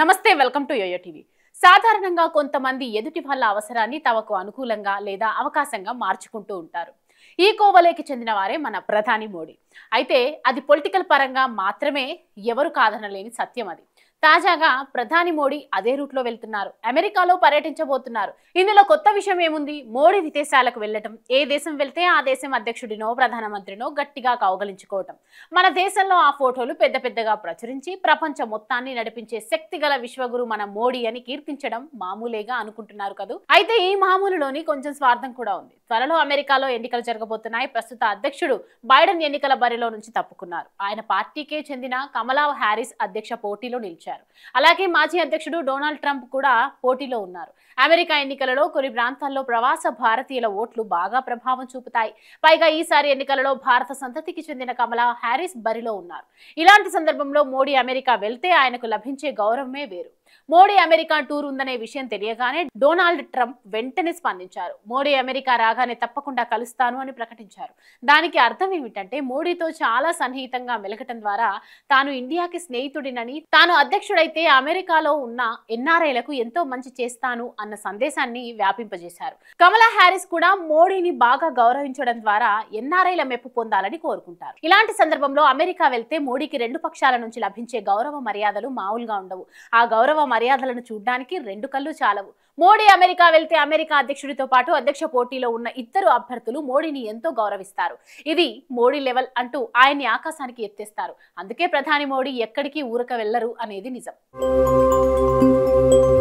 నమస్తే welcome to yo-yo TV సాధారణంగా కొంతమంది ఎదుటి వాళ్ళ అవసరాన్ని తమకు అనుకూలంగా లేదా అవకాశంగా మార్చుకుంటూ ఉంటారు ఈ కోవలేకి చెందిన వారే మన ప్రధాని మోడీ అయితే అది పొలిటికల్ పరంగా మాత్రమే ఎవరు కాదనలేని సత్యం అది తాజాగా ప్రధాని మోడీ అదే రూట్లో వెళ్తున్నారు అమెరికాలో పర్యటించబోతున్నారు ఇందులో కొత్త విషయం ఏముంది మోడీ విదేశాలకు వెళ్ళటం ఏ దేశం వెళ్తే ఆ దేశం అధ్యక్షుడినో ప్రధానమంత్రినో గట్టిగా కౌగలించుకోవటం మన దేశంలో ఆ ఫోటోలు పెద్ద పెద్దగా ప్రచురించి ప్రపంచ మొత్తాన్ని నడిపించే శక్తి గల విశ్వగురు మన మోడీ అని కీర్తించడం మామూలేగా అనుకుంటున్నారు కదూ అయితే ఈ మామూలులోని కొంచెం స్వార్థం కూడా ఉంది త్వరలో అమెరికాలో ఎన్నికలు జరగబోతున్నాయి ప్రస్తుత అధ్యక్షుడు బైడెన్ ఎన్నికల బరిలో నుంచి తప్పుకున్నారు ఆయన పార్టీకే చెందిన కమలా హ్యారిస్ అధ్యక్ష పోటీలో నిలిచారు ప్రకటించారు అలాగే మాజీ అధ్యక్షుడు డొనాల్డ్ ట్రంప్ కూడా పోటీలో ఉన్నారు అమెరికా ఎన్నికలలో కొన్ని ప్రాంతాల్లో ప్రవాస భారతీయుల ఓట్లు బాగా ప్రభావం చూపుతాయి పైగా ఈసారి ఎన్నికలలో భారత సంతతికి చెందిన కమలా హ్యారిస్ బరిలో ఉన్నారు ఇలాంటి సందర్భంలో మోడీ అమెరికా వెళ్తే ఆయనకు లభించే గౌరవమే వేరు మోడీ అమెరికా టూర్ ఉందనే విషయం తెలియగానే డొనాల్డ్ ట్రంప్ వెంటనే స్పందించారు మోడీ అమెరికా రాగానే తప్పకుండా కలుస్తాను అని ప్రకటించారు దానికి అర్థం ఏమిటంటే మోడీతో చాలా సన్నిహితంగా మెలగటం ద్వారా తాను ఇండియాకి స్నేహితుడినని తాను అధ్యక్షుడైతే అమెరికాలో ఉన్న ఎన్ఆర్ఐలకు ఎంతో మంచి చేస్తాను అన్న సందేశాన్ని వ్యాపింపజేశారు కమలా హ్యారిస్ కూడా మోడీని బాగా గౌరవించడం ద్వారా ఎన్ఆర్ఐల మెప్పు పొందాలని కోరుకుంటారు ఇలాంటి సందర్భంలో అమెరికా వెళ్తే మోడీకి రెండు పక్షాల నుంచి లభించే గౌరవ మర్యాదలు మామూలుగా ఉండవు ఆ గౌరవ మర్యాదలను చూడడానికి రెండు కళ్ళు చాలవు మోడీ అమెరికా వెళ్తే అమెరికా అధ్యక్షుడితో పాటు అధ్యక్ష పోటీలో ఉన్న ఇద్దరు అభ్యర్థులు మోడీని ఎంతో గౌరవిస్తారు ఇది మోడీ లెవెల్ అంటూ ఆయన్ని ఆకాశానికి ఎత్తేస్తారు అందుకే ప్రధాని మోడీ ఎక్కడికి ఊరక వెళ్లరు అనేది నిజం